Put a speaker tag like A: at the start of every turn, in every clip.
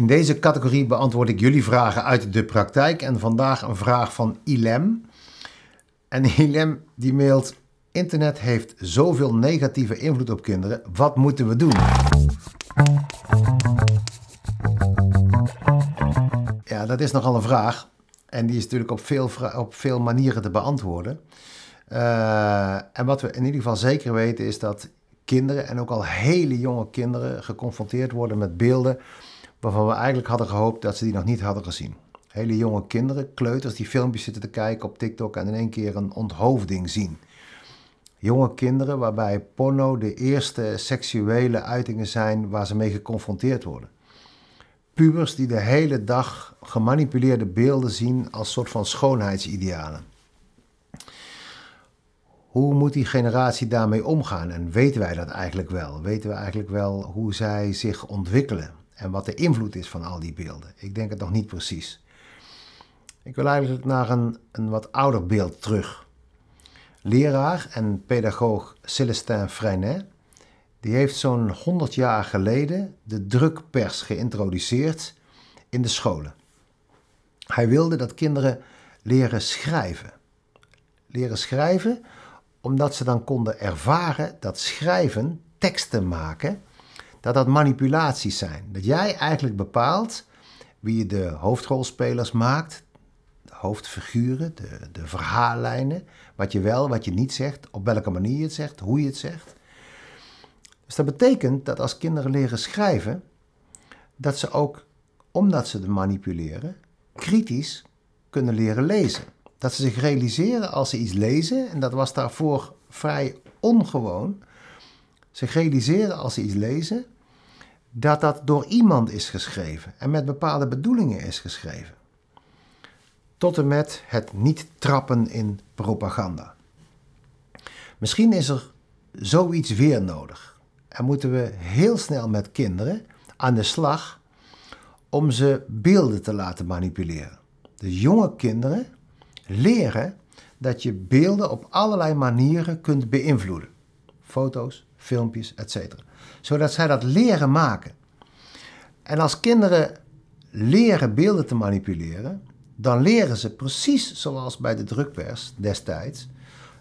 A: In deze categorie beantwoord ik jullie vragen uit de praktijk en vandaag een vraag van Ilem. En Ilem die mailt: Internet heeft zoveel negatieve invloed op kinderen. Wat moeten we doen? Ja, dat is nogal een vraag. En die is natuurlijk op veel, op veel manieren te beantwoorden. Eh, en wat we in ieder geval zeker weten is dat kinderen en ook al hele jonge kinderen geconfronteerd worden met beelden waarvan we eigenlijk hadden gehoopt dat ze die nog niet hadden gezien. Hele jonge kinderen, kleuters, die filmpjes zitten te kijken op TikTok en in één keer een onthoofding zien. Jonge kinderen waarbij porno de eerste seksuele uitingen zijn waar ze mee geconfronteerd worden. Pubers die de hele dag gemanipuleerde beelden zien als soort van schoonheidsidealen. Hoe moet die generatie daarmee omgaan en weten wij dat eigenlijk wel? Weten we eigenlijk wel hoe zij zich ontwikkelen? en wat de invloed is van al die beelden. Ik denk het nog niet precies. Ik wil eigenlijk naar een, een wat ouder beeld terug. Leraar en pedagoog Celestin Freinet die heeft zo'n 100 jaar geleden de drukpers geïntroduceerd in de scholen. Hij wilde dat kinderen leren schrijven. Leren schrijven omdat ze dan konden ervaren dat schrijven, teksten maken, dat dat manipulaties zijn. Dat jij eigenlijk bepaalt wie je de hoofdrolspelers maakt, de hoofdfiguren, de, de verhaallijnen, wat je wel, wat je niet zegt, op welke manier je het zegt, hoe je het zegt. Dus dat betekent dat als kinderen leren schrijven, dat ze ook, omdat ze het manipuleren, kritisch kunnen leren lezen. Dat ze zich realiseren als ze iets lezen, en dat was daarvoor vrij ongewoon, ze realiseren als ze iets lezen dat dat door iemand is geschreven en met bepaalde bedoelingen is geschreven. Tot en met het niet trappen in propaganda. Misschien is er zoiets weer nodig en moeten we heel snel met kinderen aan de slag om ze beelden te laten manipuleren. De dus jonge kinderen leren dat je beelden op allerlei manieren kunt beïnvloeden foto's, filmpjes, etc. Zodat zij dat leren maken. En als kinderen leren beelden te manipuleren, dan leren ze precies zoals bij de drukpers destijds,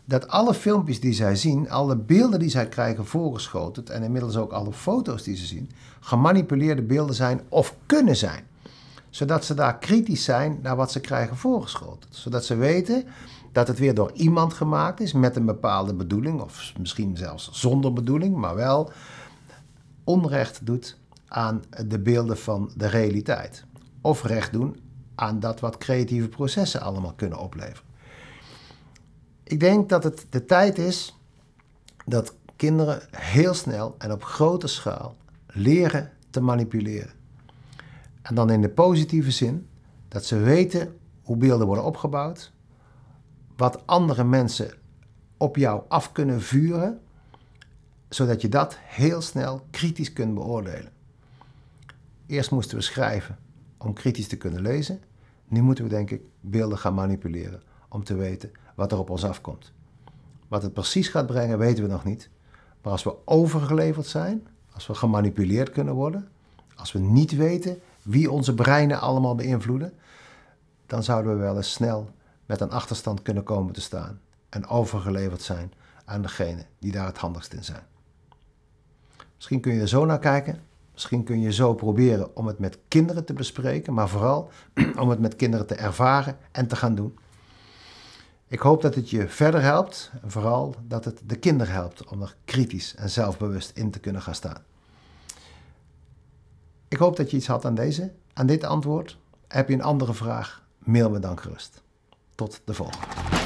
A: dat alle filmpjes die zij zien, alle beelden die zij krijgen voorgeschoten en inmiddels ook alle foto's die ze zien, gemanipuleerde beelden zijn of kunnen zijn zodat ze daar kritisch zijn naar wat ze krijgen voorgeschoten. Zodat ze weten dat het weer door iemand gemaakt is met een bepaalde bedoeling, of misschien zelfs zonder bedoeling, maar wel onrecht doet aan de beelden van de realiteit. Of recht doen aan dat wat creatieve processen allemaal kunnen opleveren. Ik denk dat het de tijd is dat kinderen heel snel en op grote schaal leren te manipuleren. En dan in de positieve zin dat ze weten hoe beelden worden opgebouwd, wat andere mensen op jou af kunnen vuren, zodat je dat heel snel kritisch kunt beoordelen. Eerst moesten we schrijven om kritisch te kunnen lezen. Nu moeten we denk ik beelden gaan manipuleren om te weten wat er op ons afkomt. Wat het precies gaat brengen weten we nog niet. Maar als we overgeleverd zijn, als we gemanipuleerd kunnen worden, als we niet weten wie onze breinen allemaal beïnvloeden, dan zouden we wel eens snel met een achterstand kunnen komen te staan en overgeleverd zijn aan degenen die daar het handigst in zijn. Misschien kun je er zo naar kijken, misschien kun je zo proberen om het met kinderen te bespreken, maar vooral om het met kinderen te ervaren en te gaan doen. Ik hoop dat het je verder helpt en vooral dat het de kinderen helpt om er kritisch en zelfbewust in te kunnen gaan staan. Ik hoop dat je iets had aan, deze, aan dit antwoord. Heb je een andere vraag? Mail me dan gerust. Tot de volgende.